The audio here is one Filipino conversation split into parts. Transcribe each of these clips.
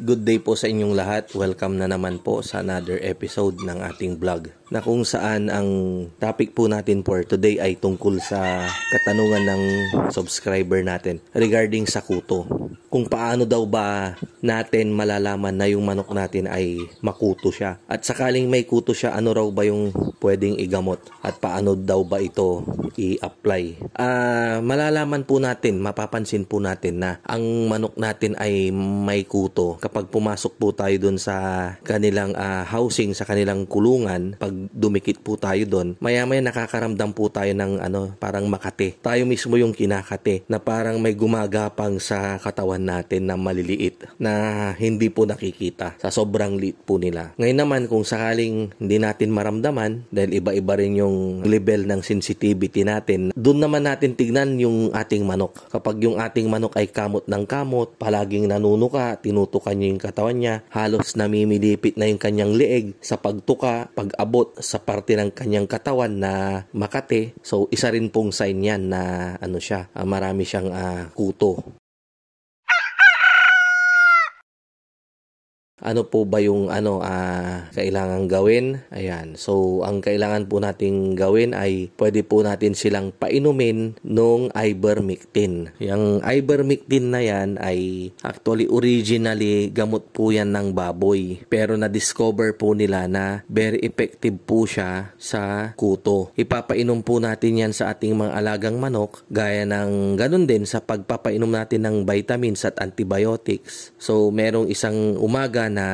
Good day po sa inyong lahat. Welcome na naman po sa another episode ng ating vlog na kung saan ang topic po natin for today ay tungkol sa katanungan ng subscriber natin regarding sa kuto. Kung paano daw ba natin malalaman na yung manok natin ay makuto siya. At sakaling may kuto siya, ano raw ba yung pwedeng igamot at paano daw ba ito i-apply. Uh, malalaman po natin, mapapansin po natin na ang manok natin ay may kuto kapag pumasok po tayo dun sa kanilang uh, housing, sa kanilang kulungan, pag dumikit po tayo doon, maya-maya nakakaramdam po tayo ng ano, parang makate. Tayo mismo yung kinakate na parang may gumagapang sa katawan natin na maliliit na hindi po nakikita sa sobrang liit po nila. Ngayon naman kung sakaling hindi natin maramdaman dahil iba-iba rin yung level ng sensitivity natin, doon naman natin tignan yung ating manok. Kapag yung ating manok ay kamot ng kamot, palaging nanunuka, tinutukan niya yung katawan niya, halos namimilipit na yung kanyang leeg sa pagtuka, pag-abot, sa parte ng kanyang katawan na Makati. So isa rin pong sign yan na ano siya, uh, marami siyang uh, kuto. ano po ba yung ano uh, ah, kailangan gawin. Ayan. So, ang kailangan po nating gawin ay pwede po natin silang painumin ng ivermectin. Yung ivermectin na yan ay actually originally gamot po yan ng baboy. Pero na-discover po nila na very effective po siya sa kuto. Ipapainom po natin yan sa ating mga alagang manok gaya ng ganun din sa pagpapainom natin ng vitamins at antibiotics. So, merong isang umaga na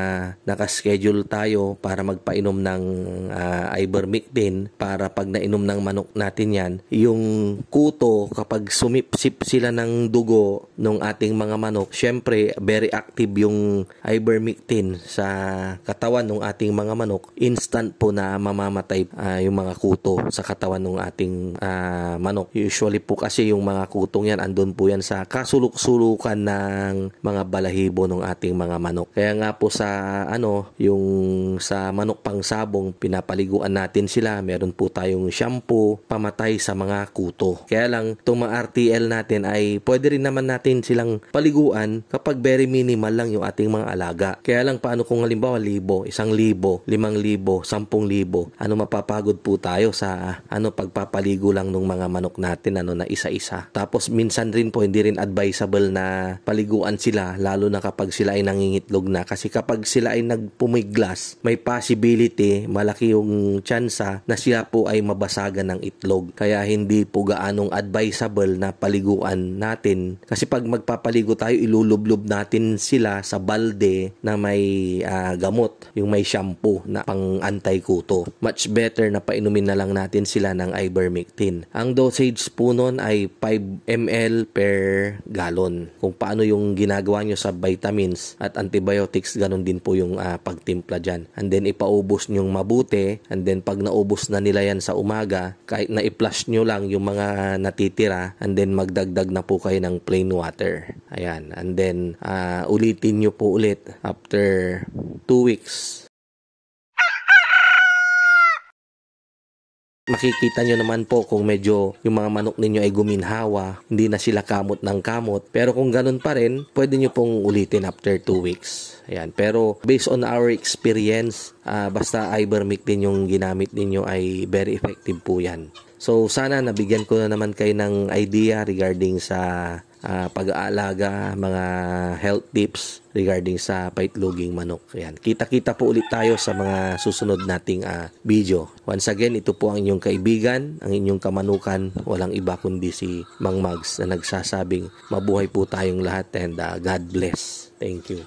nakaschedule tayo para magpainom ng uh, ivermectin para pag nainom ng manok natin yan, yung kuto kapag sumipsip sila ng dugo ng ating mga manok, syempre very active yung ivermectin sa katawan ng ating mga manok. Instant po na mamamatay uh, yung mga kuto sa katawan ng ating uh, manok. Usually po kasi yung mga kutong yan, andun po yan sa kasulok-sulukan ng mga balahibo ng ating mga manok. Kaya nga po po sa ano, yung sa manok pang sabong, pinapaliguan natin sila. Meron po tayong shampoo pamatay sa mga kuto. Kaya lang, itong mga RTL natin ay pwede rin naman natin silang paliguan kapag very minimal lang yung ating mga alaga. Kaya lang, paano kung halimbawa libo, isang libo, limang libo, sampung libo, ano mapapagod po tayo sa ano pagpapaligo lang ng mga manok natin ano na isa-isa. Tapos minsan rin po hindi rin advisable na paliguan sila lalo na kapag sila ay nangingitlog na kasi kapag sila ay nagpumiglas, may possibility, malaki yung tsansa na sila po ay mabasagan ng itlog. Kaya hindi po gaanong advisable na paliguan natin. Kasi pag magpapaligo tayo, ilulublob natin sila sa balde na may uh, gamot, yung may shampoo na pang anti-kuto. Much better na painumin na lang natin sila ng ivermectin. Ang dosage po nun ay 5 ml per gallon. Kung paano yung ginagawa nyo sa vitamins at antibiotics, ganun din po yung uh, pagtimpla dyan. And then ipaubos nyong mabuti and then pag naubos na nila yan sa umaga, kahit na i-flush nyo lang yung mga natitira and then magdagdag na po kayo ng plain water. Ayan. And then uh, ulitin nyo po ulit after 2 weeks makikita nyo naman po kung medyo yung mga manok ninyo ay guminhawa, hindi na sila kamot ng kamot. Pero kung ganun pa rin, pwede nyo pong ulitin after 2 weeks. Ayan. Pero based on our experience, uh, basta ivermectin yung ginamit ninyo ay very effective po yan. So sana nabigyan ko na naman kayo ng idea regarding sa uh, pag-aalaga, mga health tips regarding sa paitloging manok. Ayan. Kita-kita po ulit tayo sa mga susunod nating uh, video. Once again, ito po ang inyong kaibigan, ang inyong kamanukan, walang iba kundi si Mang Mags na nagsasabing mabuhay po tayong lahat and uh, God bless. Thank you.